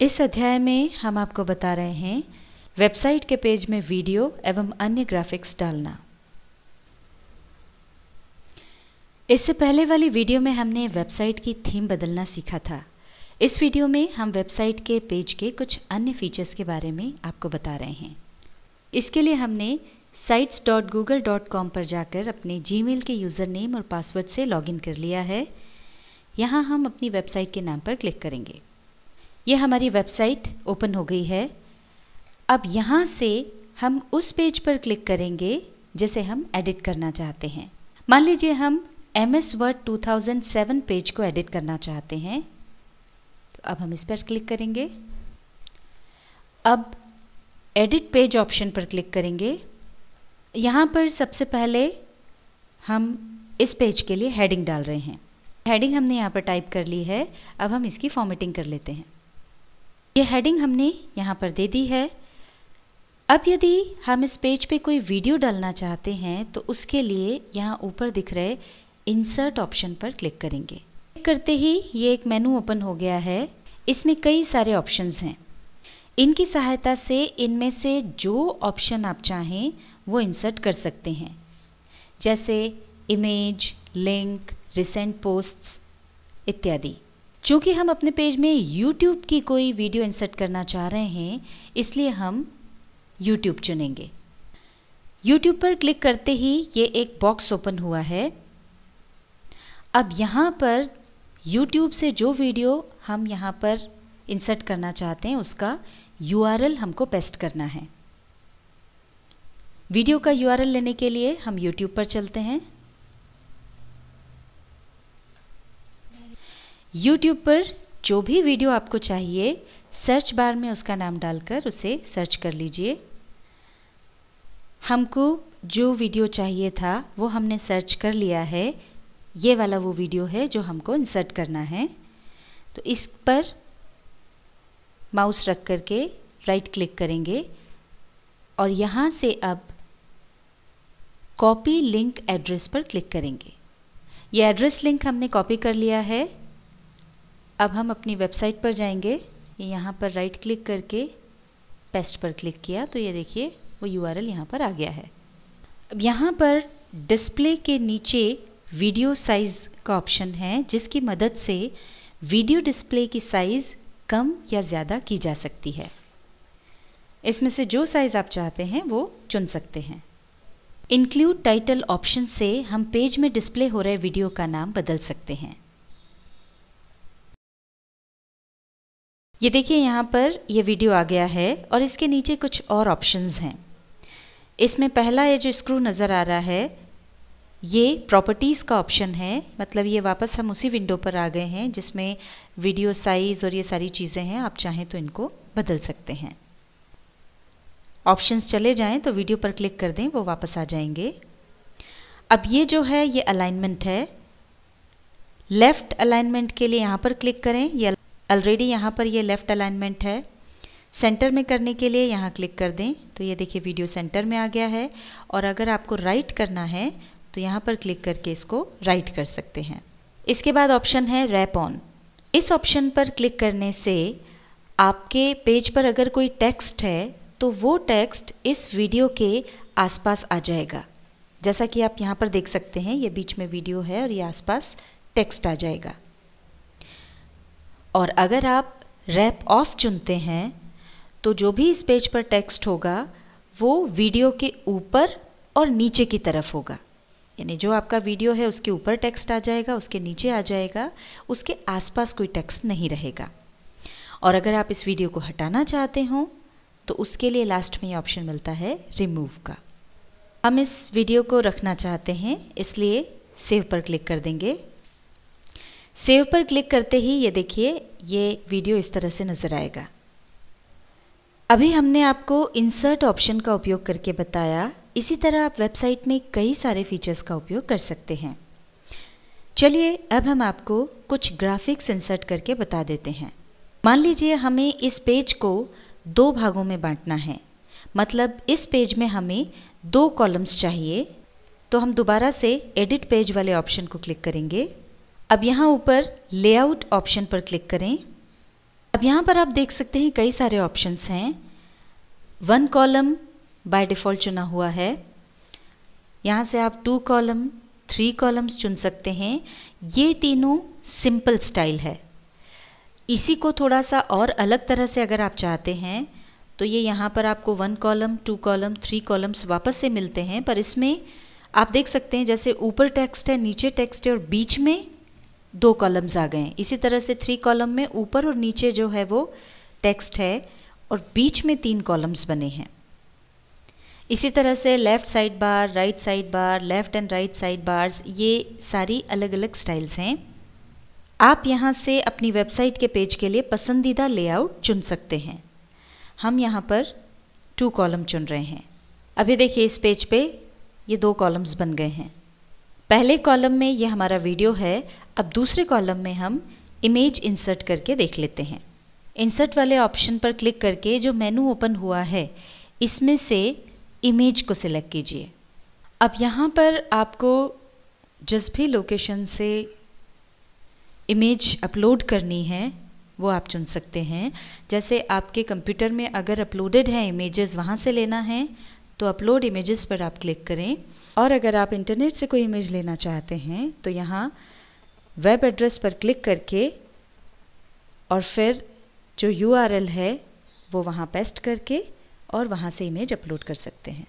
इस अध्याय में हम आपको बता रहे हैं वेबसाइट के पेज में वीडियो एवं अन्य ग्राफिक्स डालना इससे पहले वाली वीडियो में हमने वेबसाइट की थीम बदलना सीखा था इस वीडियो में हम वेबसाइट के पेज के कुछ अन्य फीचर्स के बारे में आपको बता रहे हैं इसके लिए हमने sites.google.com पर जाकर अपने जीमेल के यूज़र नेम और पासवर्ड से लॉगिन कर लिया है यहाँ हम अपनी वेबसाइट के नाम पर क्लिक करेंगे ये हमारी वेबसाइट ओपन हो गई है अब यहाँ से हम उस पेज पर क्लिक करेंगे जिसे हम एडिट करना चाहते हैं मान लीजिए हम M S Word two page को एडिट करना चाहते हैं तो अब हम इस पर क्लिक करेंगे अब एडिट पेज ऑप्शन पर क्लिक करेंगे यहाँ पर सबसे पहले हम इस पेज के लिए हेडिंग डाल रहे हैं हेडिंग हमने यहाँ पर टाइप कर ली है अब हम इसकी फॉर्मेटिंग कर लेते हैं ये हेडिंग हमने यहाँ पर दे दी है अब यदि हम इस पेज पे कोई वीडियो डालना चाहते हैं तो उसके लिए यहाँ ऊपर दिख रहे इंसर्ट ऑप्शन पर क्लिक करेंगे क्लिक करते ही ये एक मेनू ओपन हो गया है इसमें कई सारे ऑप्शंस हैं इनकी सहायता से इनमें से जो ऑप्शन आप चाहें वो इंसर्ट कर सकते हैं जैसे इमेज लिंक रिसेंट पोस्ट्स इत्यादि चूँकि हम अपने पेज में यूट्यूब की कोई वीडियो इंसर्ट करना चाह रहे हैं इसलिए हम यूट्यूब चुनेंगे यूट्यूब पर क्लिक करते ही ये एक बॉक्स ओपन हुआ है अब यहाँ पर यूट्यूब से जो वीडियो हम यहाँ पर इंसर्ट करना चाहते हैं उसका यू हमको पेस्ट करना है वीडियो का यू लेने के लिए हम यूट्यूब पर चलते हैं YouTube पर जो भी वीडियो आपको चाहिए सर्च बार में उसका नाम डालकर उसे सर्च कर लीजिए हमको जो वीडियो चाहिए था वो हमने सर्च कर लिया है ये वाला वो वीडियो है जो हमको इंसर्ट करना है तो इस पर माउस रख कर के राइट क्लिक करेंगे और यहाँ से अब कॉपी लिंक एड्रेस पर क्लिक करेंगे ये एड्रेस लिंक हमने कॉपी कर लिया है अब हम अपनी वेबसाइट पर जाएंगे यहाँ पर राइट क्लिक करके पेस्ट पर क्लिक किया तो ये देखिए वो यू आर यहाँ पर आ गया है अब यहाँ पर डिस्प्ले के नीचे वीडियो साइज़ का ऑप्शन है जिसकी मदद से वीडियो डिस्प्ले की साइज़ कम या ज़्यादा की जा सकती है इसमें से जो साइज़ आप चाहते हैं वो चुन सकते हैं इंक्लूड टाइटल ऑप्शन से हम पेज में डिस्प्ले हो रहे वीडियो का नाम बदल सकते हैं ये देखिए यहाँ पर ये वीडियो आ गया है और इसके नीचे कुछ और ऑप्शंस हैं इसमें पहला ये जो स्क्रू नज़र आ रहा है ये प्रॉपर्टीज़ का ऑप्शन है मतलब ये वापस हम उसी विंडो पर आ गए हैं जिसमें वीडियो साइज़ और ये सारी चीज़ें हैं आप चाहें तो इनको बदल सकते हैं ऑप्शंस चले जाएं तो वीडियो पर क्लिक कर दें वो वापस आ जाएंगे अब ये जो है ये अलाइनमेंट है लेफ़्ट अलाइनमेंट के लिए यहाँ पर क्लिक करें या ऑलरेडी यहाँ पर ये लेफ़्ट अलाइनमेंट है सेंटर में करने के लिए यहाँ क्लिक कर दें तो ये देखिए वीडियो सेंटर में आ गया है और अगर आपको राइट करना है तो यहाँ पर क्लिक करके इसको राइट कर सकते हैं इसके बाद ऑप्शन है रैप ऑन इस ऑप्शन पर क्लिक करने से आपके पेज पर अगर कोई टेक्स्ट है तो वो टेक्स्ट इस वीडियो के आसपास आ जाएगा जैसा कि आप यहाँ पर देख सकते हैं ये बीच में वीडियो है और ये आसपास टेक्स्ट आ जाएगा और अगर आप रैप ऑफ चुनते हैं तो जो भी इस पेज पर टेक्स्ट होगा वो वीडियो के ऊपर और नीचे की तरफ होगा यानी जो आपका वीडियो है उसके ऊपर टेक्स्ट आ जाएगा उसके नीचे आ जाएगा उसके आसपास कोई टेक्स्ट नहीं रहेगा और अगर आप इस वीडियो को हटाना चाहते हो तो उसके लिए लास्ट में ये ऑप्शन मिलता है रिमूव का हम इस वीडियो को रखना चाहते हैं इसलिए सेव पर क्लिक कर देंगे सेव पर क्लिक करते ही ये देखिए ये वीडियो इस तरह से नज़र आएगा अभी हमने आपको इंसर्ट ऑप्शन का उपयोग करके बताया इसी तरह आप वेबसाइट में कई सारे फीचर्स का उपयोग कर सकते हैं चलिए अब हम आपको कुछ ग्राफिक्स इंसर्ट करके बता देते हैं मान लीजिए हमें इस पेज को दो भागों में बांटना है मतलब इस पेज में हमें दो कॉलम्स चाहिए तो हम दोबारा से एडिट पेज वाले ऑप्शन को क्लिक करेंगे अब यहाँ ऊपर लेआउट ऑप्शन पर क्लिक करें अब यहाँ पर आप देख सकते हैं कई सारे ऑप्शंस हैं वन कॉलम बाय डिफ़ॉल्ट चुना हुआ है यहाँ से आप टू कॉलम थ्री कॉलम्स चुन सकते हैं ये तीनों सिंपल स्टाइल है इसी को थोड़ा सा और अलग तरह से अगर आप चाहते हैं तो ये यहाँ पर आपको one column two column three columns वापस से मिलते हैं पर इसमें आप देख सकते हैं जैसे ऊपर टेक्स्ट है नीचे टेक्स्ट है और बीच में दो कॉलम्स आ गए इसी तरह से थ्री कॉलम में ऊपर और नीचे जो है वो टेक्स्ट है और बीच में तीन कॉलम्स बने हैं इसी तरह से left side bar right side bar left and right side bars ये सारी अलग अलग स्टाइल्स हैं आप यहाँ से अपनी वेबसाइट के पेज के लिए पसंदीदा लेआउट चुन सकते हैं हम यहाँ पर टू कॉलम चुन रहे हैं अभी देखिए इस पेज पे ये दो कॉलम्स बन गए हैं पहले कॉलम में ये हमारा वीडियो है अब दूसरे कॉलम में हम इमेज इंसर्ट करके देख लेते हैं इंसर्ट वाले ऑप्शन पर क्लिक करके जो मेनू ओपन हुआ है इसमें से इमेज को सिलेक्ट कीजिए अब यहाँ पर आपको जिस भी लोकेशन से इमेज अपलोड करनी है वो आप चुन सकते हैं जैसे आपके कंप्यूटर में अगर अपलोडेड है इमेजेस वहाँ से लेना है तो अपलोड इमेजेस पर आप क्लिक करें और अगर आप इंटरनेट से कोई इमेज लेना चाहते हैं तो यहाँ वेब एड्रेस पर क्लिक करके और फिर जो यू है वो वहाँ पेस्ट करके और वहाँ से इमेज अपलोड कर सकते हैं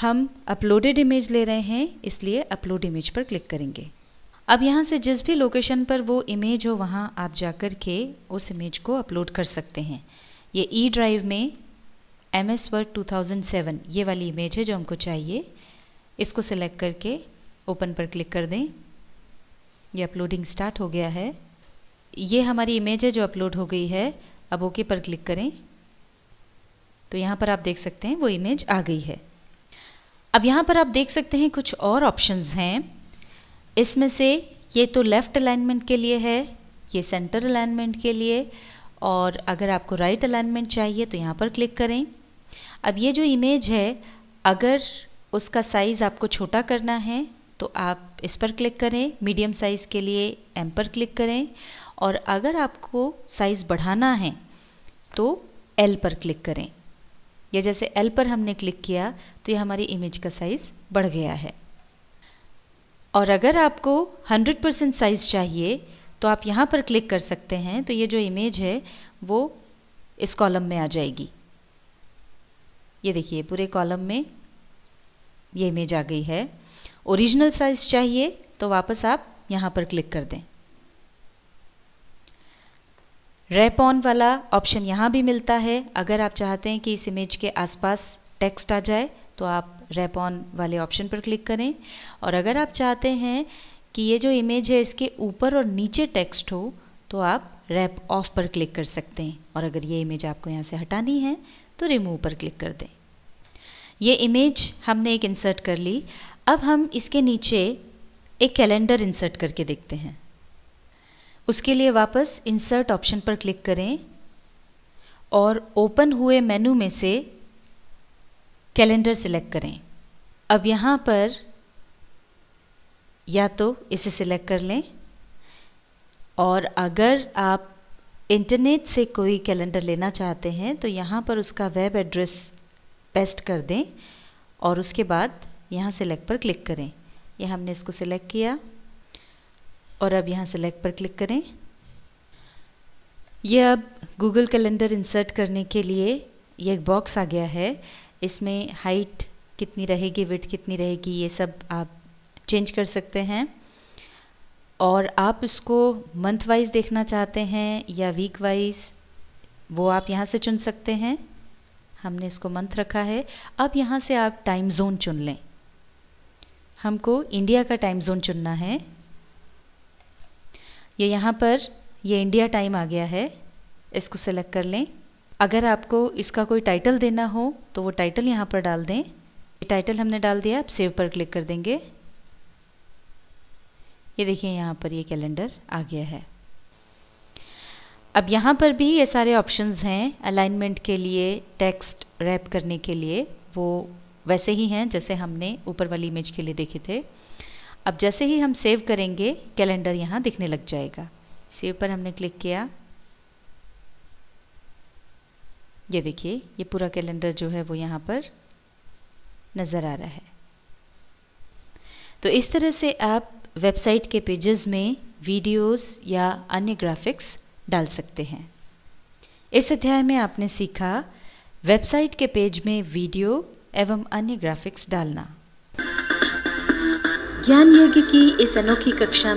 हम अपलोडेड इमेज ले रहे हैं इसलिए अपलोड इमेज पर क्लिक करेंगे अब यहाँ से जिस भी लोकेशन पर वो इमेज हो वहाँ आप जा कर के उस इमेज को अपलोड कर सकते हैं ये ई e ड्राइव में एम एस वर्ड टू ये वाली इमेज है जो हमको चाहिए इसको सिलेक्ट करके ओपन पर क्लिक कर दें ये अपलोडिंग स्टार्ट हो गया है ये हमारी इमेज है जो अपलोड हो गई है अब ओके पर क्लिक करें तो यहाँ पर आप देख सकते हैं वो इमेज आ गई है अब यहाँ पर आप देख सकते हैं कुछ और ऑप्शंस हैं इसमें से ये तो लेफ़्ट अलाइनमेंट के लिए है ये सेंटर अलाइनमेंट के लिए और अगर आपको राइट right अलाइनमेंट चाहिए तो यहाँ पर क्लिक करें अब ये जो इमेज है अगर उसका साइज़ आपको छोटा करना है तो आप इस पर क्लिक करें मीडियम साइज़ के लिए एम पर क्लिक करें और अगर आपको साइज़ बढ़ाना है तो एल पर क्लिक करें या जैसे एल पर हमने क्लिक किया तो ये हमारी इमेज का साइज़ बढ़ गया है और अगर आपको 100% परसेंट साइज़ चाहिए तो आप यहाँ पर क्लिक कर सकते हैं तो ये जो इमेज है वो इस कॉलम में आ जाएगी ये देखिए पूरे कॉलम में ये इमेज आ गई है ओरिजिनल साइज़ चाहिए तो वापस आप यहाँ पर क्लिक कर दें रैप ऑन वाला ऑप्शन यहाँ भी मिलता है अगर आप चाहते हैं कि इस इमेज के आसपास टेक्स्ट आ जाए तो आप रैप ऑन वाले ऑप्शन पर क्लिक करें और अगर आप चाहते हैं कि ये जो इमेज है इसके ऊपर और नीचे टेक्स्ट हो तो आप रैप ऑफ पर क्लिक कर सकते हैं और अगर ये इमेज आपको यहाँ से हटानी है तो रिमूव पर क्लिक कर दें ये इमेज हमने एक इंसर्ट कर ली अब हम इसके नीचे एक कैलेंडर इंसर्ट करके देखते हैं उसके लिए वापस इंसर्ट ऑप्शन पर क्लिक करें और ओपन हुए मेनू में से कैलेंडर सिलेक्ट करें अब यहाँ पर या तो इसे सिलेक्ट कर लें और अगर आप इंटरनेट से कोई कैलेंडर लेना चाहते हैं तो यहाँ पर उसका वेब एड्रेस पेस्ट कर दें और उसके बाद यहाँ सेलेक्ट पर क्लिक करें यह हमने इसको सेलेक्ट किया और अब यहाँ सेलेक्ट पर क्लिक करें यह अब गूगल कैलेंडर इंसर्ट करने के लिए यह एक बॉक्स आ गया है इसमें हाइट कितनी रहेगी विथ कितनी रहेगी ये सब आप चेंज कर सकते हैं और आप इसको मंथ वाइज देखना चाहते हैं या वीक वाइज वो आप यहाँ से चुन सकते हैं हमने इसको मंथ रखा है अब यहाँ से आप टाइम जोन चुन लें हमको इंडिया का टाइम जोन चुनना है ये यहाँ पर ये इंडिया टाइम आ गया है इसको सेलेक्ट कर लें अगर आपको इसका कोई टाइटल देना हो तो वो टाइटल यहाँ पर डाल दें ये टाइटल हमने डाल दिया आप सेव पर क्लिक कर देंगे ये देखिए यहाँ पर ये कैलेंडर आ गया है अब यहाँ पर भी ये सारे ऑप्शंस हैं अलाइनमेंट के लिए टेक्स्ट रैप करने के लिए वो वैसे ही हैं जैसे हमने ऊपर वाली इमेज के लिए देखे थे अब जैसे ही हम सेव करेंगे कैलेंडर यहाँ दिखने लग जाएगा सेव पर हमने क्लिक किया ये देखिए ये पूरा कैलेंडर जो है वो यहाँ पर नज़र आ रहा है तो इस तरह से आप वेबसाइट के पेजेस में वीडियोस या अन्य ग्राफिक्स डाल सकते हैं इस अध्याय में आपने सीखा वेबसाइट के पेज में वीडियो एवं अन्य ग्राफिक्स डालना ज्ञान योग की इस अनोखी कक्षा